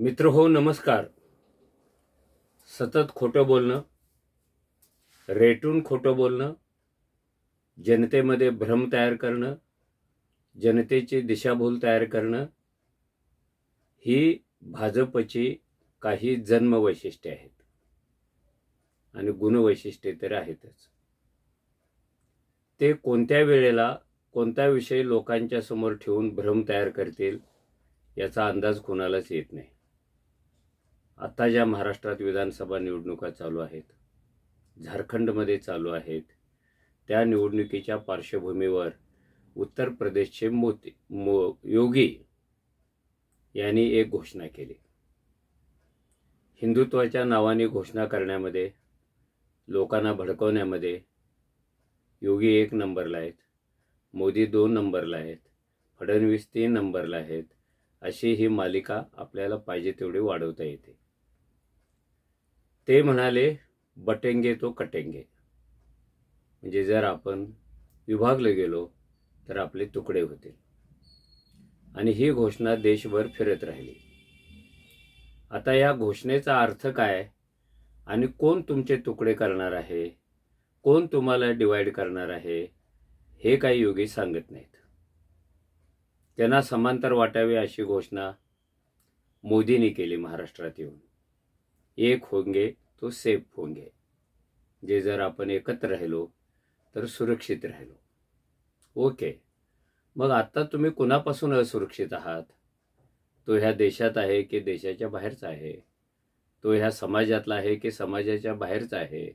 मित्र हो नमस्कार सतत खोटं बोलणं रेटून खोटं बोलणं जनतेमध्ये भ्रम तयार करणं जनतेची दिशाभूल तयार करणं ही भाजपची काही जन्मवैशिष्ट्ये आहेत आणि गुणवैशिष्ट्ये तर आहेतच ते कोणत्या वेळेला कोणत्या विषयी लोकांच्या समोर ठेवून भ्रम तयार करतील याचा अंदाज कोणालाच येत नाही आता ज्या महाराष्ट्रात विधानसभा निवडणुका चालू आहेत झारखंडमध्ये चालू आहेत त्या निवडणुकीच्या पार्श्वभूमीवर उत्तर प्रदेशचे मोती मो योगी यांनी एक घोषणा केली हिंदुत्वाच्या नावाने घोषणा करण्यामध्ये लोकांना भडकवण्यामध्ये योगी एक नंबरला आहेत मोदी दोन नंबरला आहेत फडणवीस तीन नंबरला आहेत अशी ही मालिका आपल्याला पाहिजे तेवढी वाढवता येते ते म्हणाले बटेंगे तो कटेंगे म्हणजे जर आपण विभागले गेलो तर आपले तुकडे होतील आणि ही घोषणा देशभर फिरत राहिली आता या घोषणेचा अर्थ काय आणि कोण तुमचे तुकडे करणार आहे कोण तुम्हाला डिवाइड करणार आहे हे काही योगी सांगत नाहीत त्यांना समांतर वाटावे अशी घोषणा मोदींनी केली महाराष्ट्रात येऊन एक होंगे तो सेफ होंगे जे जर आपण एकत्र राहिलो तर सुरक्षित राहिलो ओके मग आत्ता तुम्ही कुणापासून असुरक्षित आहात तो ह्या देशात आहे की देशाच्या बाहेरचा आहे तो ह्या समाजातला आहे की समाजाच्या बाहेरचा आहे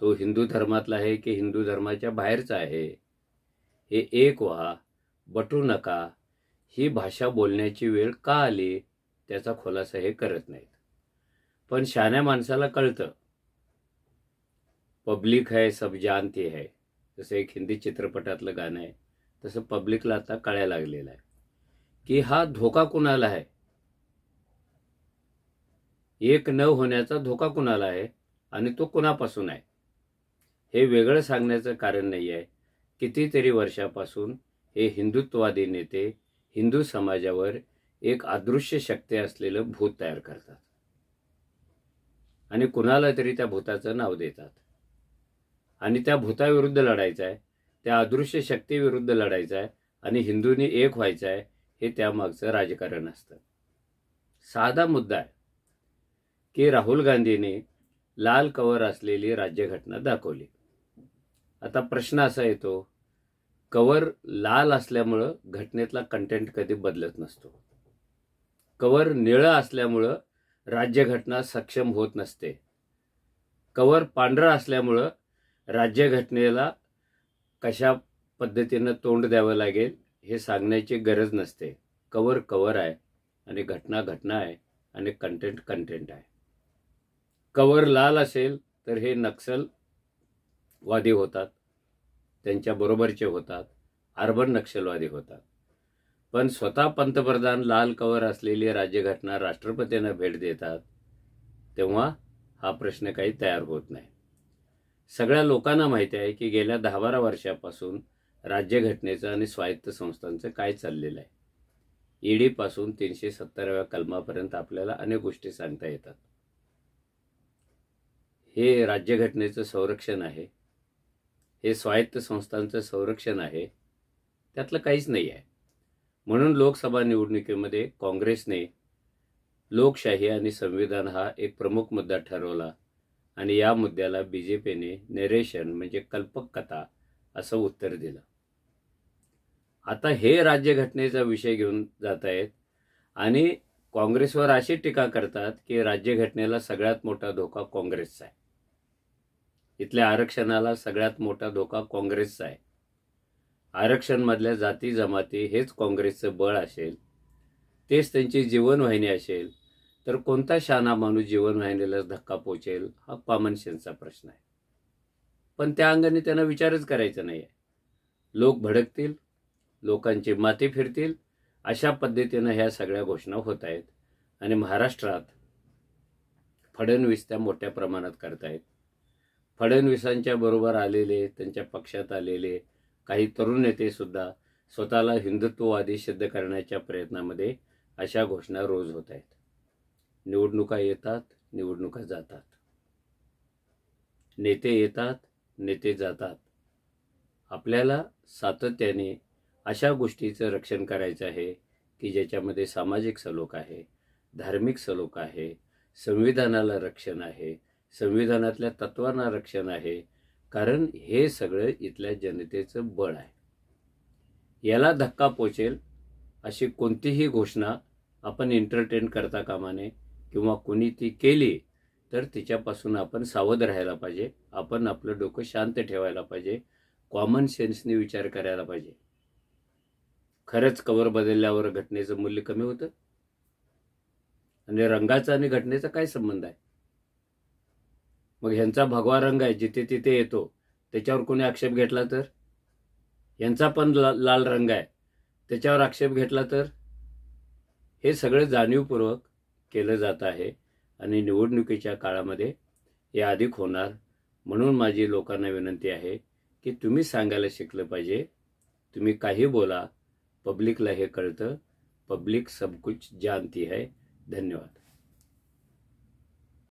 तो हिंदू धर्मातला आहे की हिंदू धर्माच्या बाहेरचा आहे हे एक व्हा बटू नका ही भाषा बोलण्याची वेळ का आली त्याचा खुलासा हे करत नाहीत पण शहाण्या माणसाला कळतं पब्लिक है सब जानती है जसं एक हिंदी चित्रपटातलं गाणं आहे तसं पब्लिकला आता कळायला लागलेलं आहे की हा धोका कुणाला आहे एक न होण्याचा धोका कुणाला आहे आणि तो कुणापासून आहे हे वेगळं सांगण्याचं कारण नाही आहे कितीतरी वर्षापासून हे हिंदुत्ववादी नेते हिंदू समाजावर एक अदृश्य शक्ती असलेलं भूत तयार करतात आणि कुणाला तरी त्या भूताचं नाव देतात आणि त्या भूताविरुद्ध लढायचं आहे त्या अदृश्य शक्तीविरुद्ध लढायचं आहे आणि हिंदूंनी एक व्हायचं आहे हे त्यामागचं राजकारण असतं साधा मुद्दा आहे की राहुल गांधीने लाल कवर असलेली राज्यघटना दाखवली आता प्रश्न असा येतो कवर लाल असल्यामुळं घटनेतला कंटेंट कधी बदलत नसतो कवर निळं असल्यामुळं राज्यघटना सक्षम होत नसते कवर पांढरा असल्यामुळं राज्यघटनेला कशा पद्धतीनं तोंड द्यावं लागेल हे सांगण्याची गरज नसते कवर कवर आहे आणि घटना घटना आहे आणि कंटेंट कंटेंट आहे कवर लाल असेल तर हे नक्षलवादी होतात त्यांच्याबरोबरचे होतात अर्बन नक्षलवादी होतात पण स्वतः पंतप्रधान लाल कवर असलेली राज्यघटना राष्ट्रपतींना भेट देतात तेव्हा हा प्रश्न काही तयार होत नाही सगळ्या लोकांना माहिती आहे की गेल्या दहा बारा वर्षापासून राज्यघटनेचं आणि स्वायत्त संस्थांचं काय चाललेलं आहे ईडीपासून तीनशे सत्तराव्या कलमापर्यंत आपल्याला अनेक गोष्टी सांगता येतात हे राज्यघटनेचं संरक्षण आहे हे स्वायत्त संस्थांचं संरक्षण आहे त्यातलं काहीच नाही आहे म्हणून लोकसभा निवडणुकीमध्ये काँग्रेसने लोकशाही आणि संविधान हा एक प्रमुख मुद्दा ठरवला आणि या मुद्द्याला बी जे पीने नेरेशन म्हणजे कल्पक कथा असं उत्तर दिलं आता हे राज्यघटनेचा विषय घेऊन जात आहेत आणि काँग्रेसवर अशी टीका करतात की राज्यघटनेला सगळ्यात मोठा धोका काँग्रेसचा आहे इथल्या आरक्षणाला सगळ्यात मोठा धोका काँग्रेसचा आहे आरक्षणमधल्या जाती जमाती हेच काँग्रेसचं बळ असेल तेच त्यांची जीवनवाहिनी असेल तर कोणता शाना माणूस जीवनवाहिनीला धक्का पोचेल हा कॉमन सेन्सचा प्रश्न आहे पण त्या अंगाने त्यांना विचारच करायचा नाही आहे लोक भडकतील लोकांची माती फिरतील अशा पद्धतीनं ह्या सगळ्या घोषणा होत आहेत आणि महाराष्ट्रात फडणवीस त्या मोठ्या प्रमाणात करतायत फडणवीसांच्या बरोबर आलेले त्यांच्या पक्षात आलेले काही तरुण नेते सुद्धा स्वतःला हिंदुत्ववादी सिद्ध करण्याच्या प्रयत्नामध्ये अशा घोषणा रोज होत आहेत निवडणुका येतात निवडणुका जातात नेते येतात नेते जातात आपल्याला सातत्याने अशा गोष्टीचं रक्षण करायचं आहे की ज्याच्यामध्ये सामाजिक सलोख आहे धार्मिक सलोख आहे संविधानाला रक्षण आहे संविधानातल्या तत्वांना रक्षण आहे कारण हे सगळं इथल्या जनतेचं बळ आहे याला धक्का पोचेल अशी कोणतीही घोषणा आपण एंटरटेन करता कामाने किंवा कोणी ती केली तर तिच्यापासून आपण सावध राहायला पाहिजे आपण आपलं डोकं शांत ठेवायला पाहिजे कॉमन सेन्सने विचार करायला पाहिजे खरंच कवर बदलल्यावर घटनेचं मूल्य कमी होतं आणि रंगाचा आणि घटनेचा काय संबंध आहे मग ह्यांचा भगवा रंग आहे जिथे तिथे येतो त्याच्यावर कोणी आक्षेप घेतला तर यांचा पण लाल रंग आहे त्याच्यावर आक्षेप घेतला तर हे सगळं जाणीवपूर्वक केलं जात आहे आणि निवडणुकीच्या काळामध्ये हे अधिक होणार म्हणून माझी लोकांना विनंती आहे की तुम्ही सांगायला शिकलं पाहिजे तुम्ही काही बोला पब्लिकला हे कळतं पब्लिक सबकुच जानती है धन्यवाद